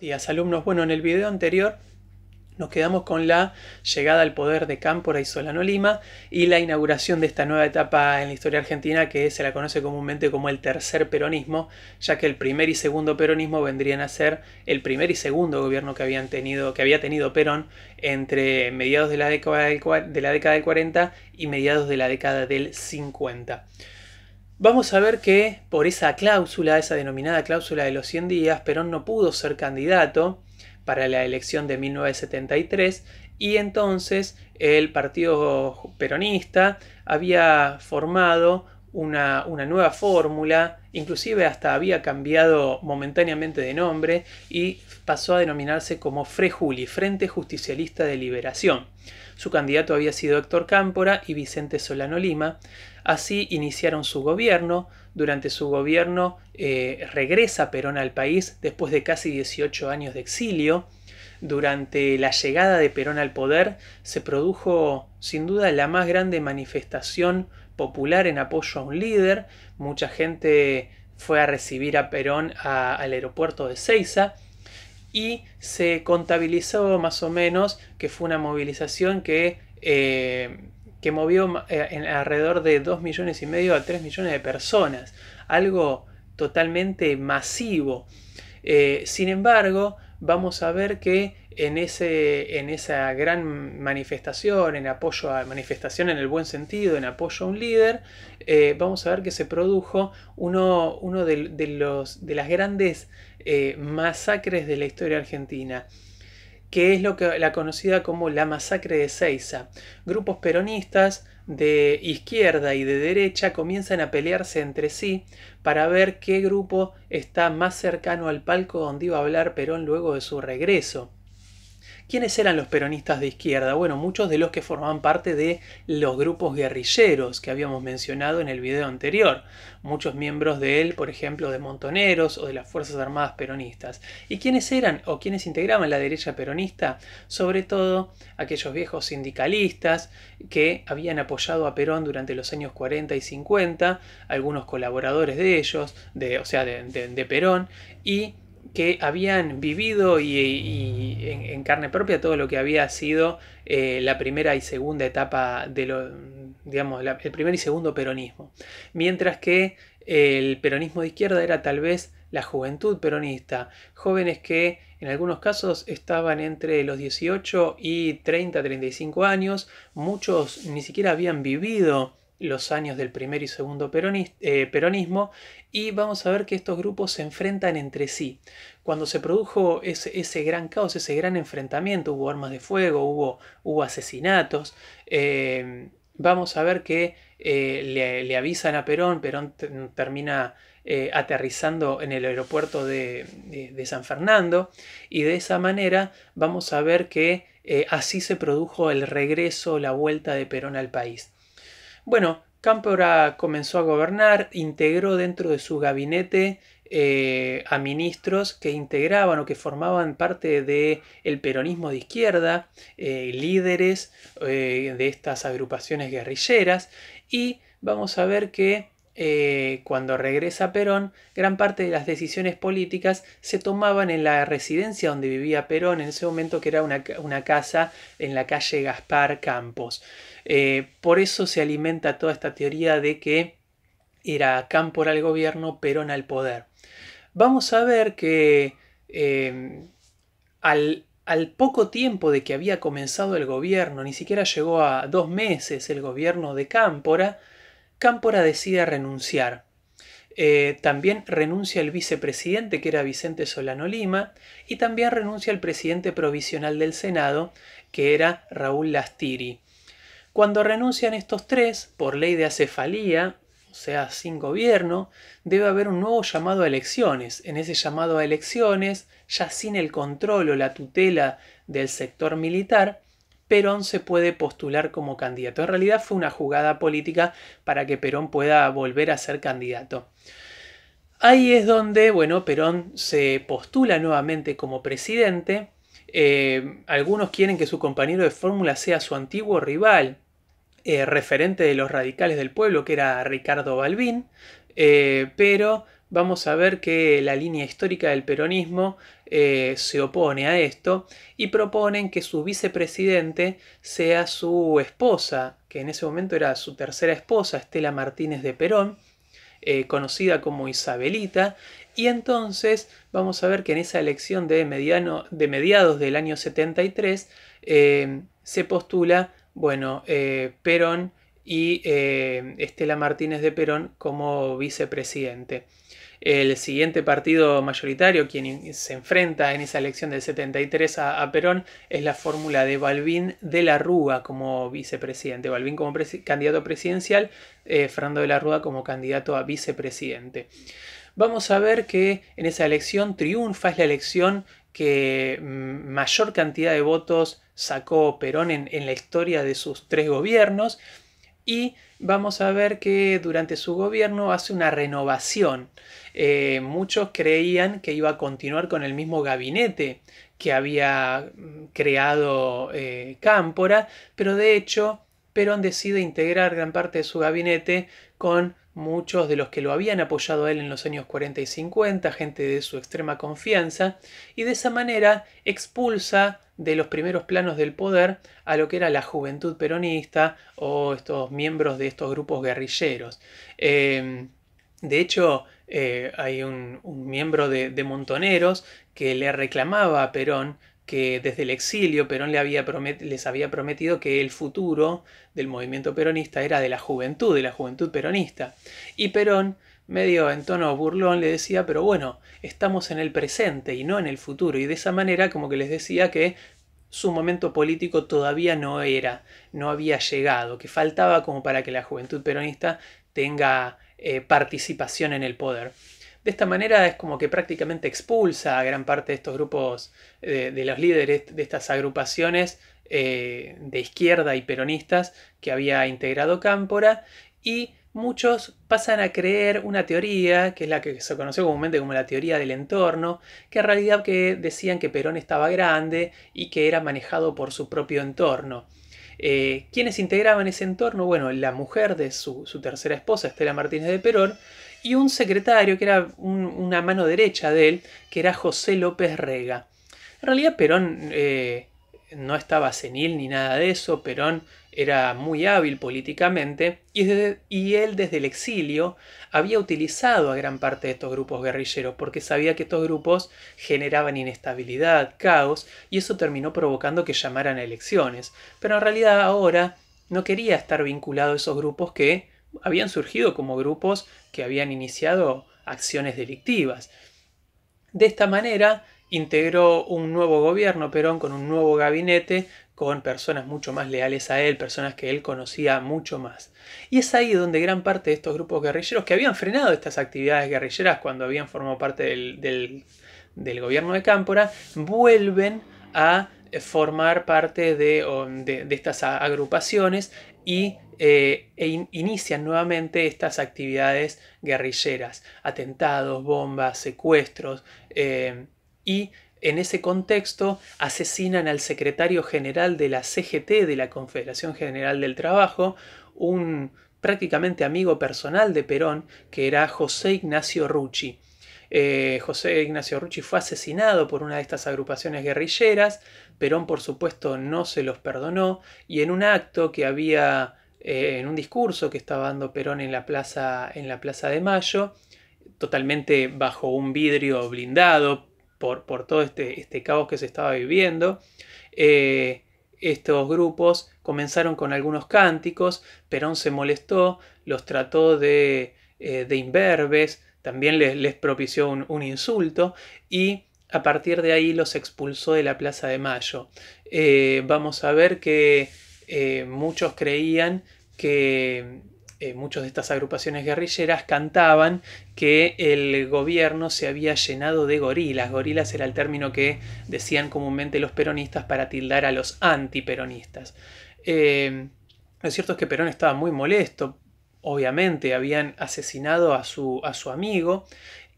días, alumnos. Bueno, en el video anterior nos quedamos con la llegada al poder de Cámpora y Solano Lima y la inauguración de esta nueva etapa en la historia argentina que se la conoce comúnmente como el tercer peronismo, ya que el primer y segundo peronismo vendrían a ser el primer y segundo gobierno que, habían tenido, que había tenido Perón entre mediados de la, década de la década del 40 y mediados de la década del 50. Vamos a ver que por esa cláusula, esa denominada cláusula de los 100 días, Perón no pudo ser candidato para la elección de 1973 y entonces el Partido Peronista había formado una, nueva fórmula, inclusive hasta había cambiado momentáneamente de nombre y pasó a denominarse como Frejuli, Frente Justicialista de Liberación. Su candidato había sido Héctor Cámpora y Vicente Solano Lima. Así iniciaron su gobierno. Durante su gobierno eh, regresa Perón al país después de casi 18 años de exilio. Durante la llegada de Perón al poder se produjo sin duda la más grande manifestación popular en apoyo a un líder, mucha gente fue a recibir a Perón al aeropuerto de Ceiza y se contabilizó más o menos que fue una movilización que, eh, que movió eh, en alrededor de 2 millones y medio a 3 millones de personas, algo totalmente masivo. Eh, sin embargo, vamos a ver que en, esa gran manifestación, en apoyo a manifestación en el buen sentido, en apoyo a un líder, eh, vamos a ver que se produjo uno, de, los, las grandes eh, masacres de la historia argentina que es lo que la conocida como la masacre de Ceiza. Grupos peronistas de izquierda y de derecha comienzan a pelearse entre sí para ver qué grupo está más cercano al palco donde iba a hablar Perón luego de su regreso. ¿Quiénes eran los peronistas de izquierda? Bueno, muchos de los que formaban parte de los grupos guerrilleros que habíamos mencionado en el video anterior. Muchos miembros de él, por ejemplo, de Montoneros o de las Fuerzas Armadas Peronistas. ¿Y quiénes eran o quiénes integraban la derecha peronista? Sobre todo aquellos viejos sindicalistas que habían apoyado a Perón durante los años 40 y 50, algunos colaboradores de ellos, de, o sea, de, de Perón, y que habían vivido y, en, carne propia todo lo que había sido eh, la primera y segunda etapa del digamos, el primer y segundo peronismo. Mientras que eh, el peronismo de izquierda era tal vez la juventud peronista, jóvenes que en algunos casos estaban entre los 18 y 30, 35 años, muchos ni siquiera habían vivido los años del primer y segundo eh, peronismo y vamos a ver que estos grupos se enfrentan entre sí. Cuando se produjo ese, gran caos, ese gran enfrentamiento, hubo armas de fuego, hubo, hubo asesinatos, eh, vamos a ver que eh, le, avisan a Perón, Perón termina aterrizando en el aeropuerto de, San Fernando y de esa manera vamos a ver que así se produjo el regreso, la vuelta de Perón al país. Bueno, Cámpora comenzó a gobernar, integró dentro de su gabinete eh, a ministros que integraban o que formaban parte del el peronismo de izquierda, eh, líderes eh, de estas agrupaciones guerrilleras y vamos a ver que eh, cuando regresa Perón, gran parte de las decisiones políticas se tomaban en la residencia donde vivía Perón en ese momento, que era una, casa en la calle Gaspar Campos. Eh, por eso se alimenta toda esta teoría de que era Cámpora al gobierno, Perón al poder. Vamos a ver que em, al, al poco tiempo de que había comenzado el gobierno, ni siquiera llegó a dos meses el gobierno de Cámpora, Cámpora decide renunciar. Eh, también renuncia el vicepresidente, que era Vicente Solano Lima, y también renuncia el presidente provisional del Senado, que era Raúl Lastiri. Cuando renuncian estos tres, por ley de acefalía, o sea, sin gobierno, debe haber un nuevo llamado a elecciones. En ese llamado a elecciones, ya sin el control o la tutela del sector militar, Perón se puede postular como candidato. En realidad fue una jugada política para que Perón pueda volver a ser candidato. Ahí es donde, bueno, Perón se postula nuevamente como presidente. Eh, algunos quieren que su compañero de fórmula sea su antiguo rival, eh, referente de los radicales del pueblo, que era Ricardo Balbín, eh, pero vamos a ver que la línea histórica del peronismo eh, se opone a esto y proponen que su vicepresidente sea su esposa, que en ese momento era su tercera esposa, Estela Martínez de Perón, eh, conocida como Isabelita, y entonces vamos a ver que en esa elección de, de mediados del año 73 eh, se postula, bueno, Perón y Estela Martínez de Perón como vicepresidente el siguiente partido mayoritario, quien se enfrenta en esa elección del 73 a, Perón, es la fórmula de Balbín de la Rúa como vicepresidente. Balbín como candidato presidencial, eh, Fernando de la Rúa como candidato a vicepresidente. Vamos a ver que en esa elección triunfa, es la elección que mm, mayor cantidad de votos sacó Perón en la historia de sus tres gobiernos y vamos a ver que durante su gobierno hace una renovación. Eh, muchos creían que iba a continuar con el mismo gabinete que había mm, creado eh, Cámpora, pero de hecho Perón decide integrar gran parte de su gabinete con muchos de los que lo habían apoyado a él en los años 40 y 50, gente de su extrema confianza, y de esa manera expulsa de los primeros planos del poder a lo que era la juventud peronista o estos miembros de estos grupos guerrilleros. Em, de hecho, eh, hay un, miembro de Montoneros que le reclamaba a Perón que desde el exilio Perón les había prometido que el futuro del movimiento peronista era de la juventud, de la juventud peronista. Y Perón, medio en tono burlón, le decía, pero bueno, estamos en el presente y no en el futuro. Y de esa manera como que les decía que su momento político todavía no era, no había llegado, que faltaba como para que la juventud peronista tenga eh, participación en el poder. De esta manera es como que prácticamente expulsa a gran parte de estos grupos, eh, de, los líderes de estas agrupaciones eh, de izquierda y peronistas que había integrado Cámpora y muchos pasan a creer una teoría, que es la que se conoció comúnmente como la teoría del entorno, que en realidad que decían que Perón estaba grande y que era manejado por su propio entorno. Eh, ¿Quiénes integraban ese entorno? Bueno, la mujer de su, su tercera esposa, Estela Martínez de Perón, y un secretario que era una mano derecha de él, que era José López Rega. En realidad Perón eh, no estaba senil ni nada de eso, Perón era muy hábil políticamente y, y, él desde el exilio había utilizado a gran parte de estos grupos guerrilleros porque sabía que estos grupos generaban inestabilidad, caos y eso terminó provocando que llamaran a elecciones. Pero en realidad ahora no quería estar vinculado a esos grupos que habían surgido como grupos que habían iniciado acciones delictivas. De esta manera integró un nuevo gobierno Perón con un nuevo gabinete, con personas mucho más leales a él, personas que él conocía mucho más. Y es ahí donde gran parte de estos grupos guerrilleros que habían frenado estas actividades guerrilleras cuando habían formado parte del, del gobierno de Cámpora, vuelven a formar parte de, estas agrupaciones y eh, e inician nuevamente estas actividades guerrilleras, atentados, bombas, secuestros eh, y en ese contexto asesinan al secretario general de la CGT, de la Confederación General del Trabajo, un prácticamente amigo personal de Perón, que era José Ignacio Rucci. Eh, José Ignacio Rucci fue asesinado por una de estas agrupaciones guerrilleras, Perón por supuesto no se los perdonó y en un acto que había, eh, en un discurso que estaba dando Perón en la plaza, en la plaza de Mayo, totalmente bajo un vidrio blindado por, por todo este, este, caos que se estaba viviendo, eh, estos grupos comenzaron con algunos cánticos, Perón se molestó, los trató de, eh, imberbes, también les, propició un, un, insulto y a partir de ahí los expulsó de la Plaza de Mayo. Eh, vamos a ver que eh, muchos creían que eh, muchas de estas agrupaciones guerrilleras cantaban que el gobierno se había llenado de gorilas. Gorilas era el término que decían comúnmente los peronistas para tildar a los antiperonistas. Eh, lo cierto es que Perón estaba muy molesto. Obviamente habían asesinado a su, a su amigo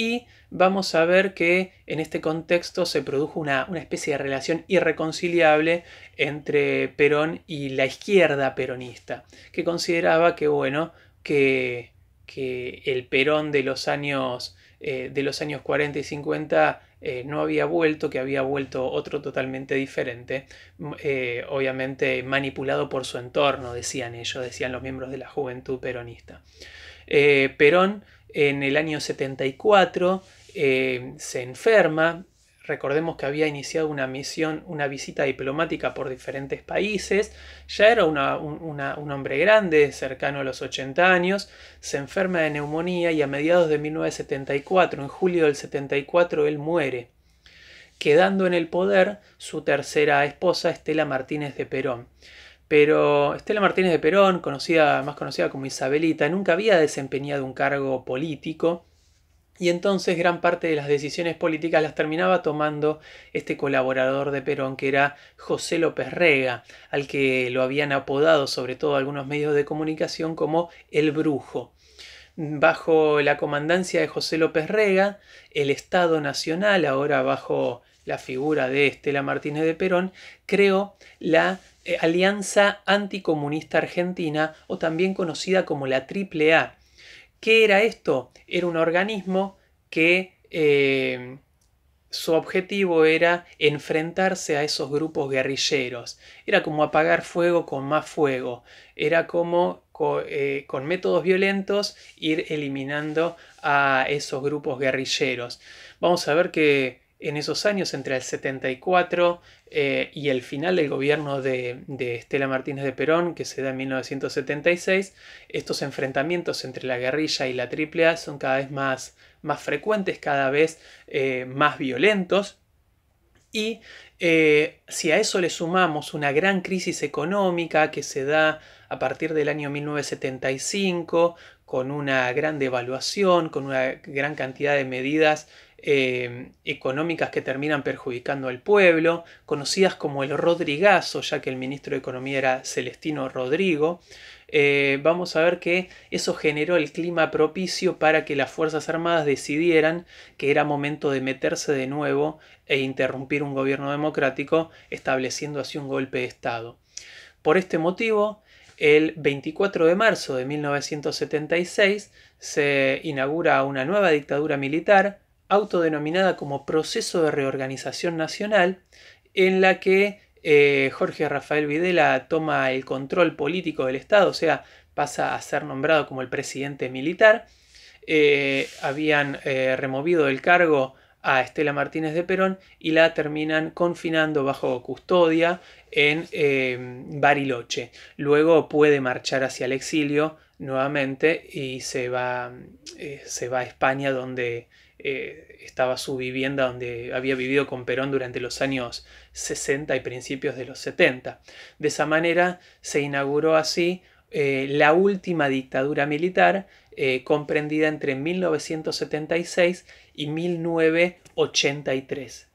y vamos a ver que en este contexto se produjo una, especie de relación irreconciliable entre Perón y la izquierda peronista, que consideraba que, bueno, que, el Perón de los años, eh, de los años 40 y 50 eh, no había vuelto, que había vuelto otro totalmente diferente, eh, obviamente manipulado por su entorno, decían ellos, decían los miembros de la juventud peronista. Perón en el año 74 eh, se enferma. Recordemos que había iniciado una misión, una visita diplomática por diferentes países. Ya era un, un hombre grande, cercano a los 80 años. Se enferma de neumonía y a mediados de 1974, en julio del 74, él muere quedando en el poder su tercera esposa, Estela Martínez de Perón. Pero Estela Martínez de Perón, conocida, más conocida como Isabelita, nunca había desempeñado un cargo político y entonces gran parte de las decisiones políticas las terminaba tomando este colaborador de Perón que era José López Rega, al que lo habían apodado sobre todo algunos medios de comunicación como el brujo. Bajo la comandancia de José López Rega, el Estado Nacional, ahora bajo la figura de Estela Martínez de Perón, creó la eh, Alianza Anticomunista Argentina o también conocida como la AAA. ¿Qué era esto? Era un organismo que eh, su objetivo era enfrentarse a esos grupos guerrilleros. Era como apagar fuego con más fuego. Era como con, eh, con métodos violentos ir eliminando a esos grupos guerrilleros. Vamos a ver que en esos años, entre el 74 eh, y el final del gobierno de, Estela Martínez de Perón, que se da en 1976, estos enfrentamientos entre la guerrilla y la AAA son cada vez más, más frecuentes, cada vez eh, más violentos. Y eh, si a eso le sumamos una gran crisis económica que se da a partir del año 1975, con una gran devaluación, con una gran cantidad de medidas eh, económicas que terminan perjudicando al pueblo, conocidas como el Rodrigazo, ya que el ministro de Economía era Celestino Rodrigo, eh, vamos a ver que eso generó el clima propicio para que las Fuerzas Armadas decidieran que era momento de meterse de nuevo e interrumpir un gobierno democrático, estableciendo así un golpe de Estado. Por este motivo, el 24 de marzo de 1976 se inaugura una nueva dictadura militar autodenominada como Proceso de Reorganización Nacional, en la que eh, Jorge Rafael Videla toma el control político del Estado, o sea, pasa a ser nombrado como el presidente militar. Eh, habían eh, removido el cargo a Estela Martínez de Perón y la terminan confinando bajo custodia en Bariloche. Luego puede marchar hacia el exilio nuevamente y se va, se va a España donde eh, estaba su vivienda donde había vivido con Perón durante los años 60 y principios de los 70. De esa manera se inauguró así eh, la última dictadura militar eh, comprendida entre 1976 y 1983.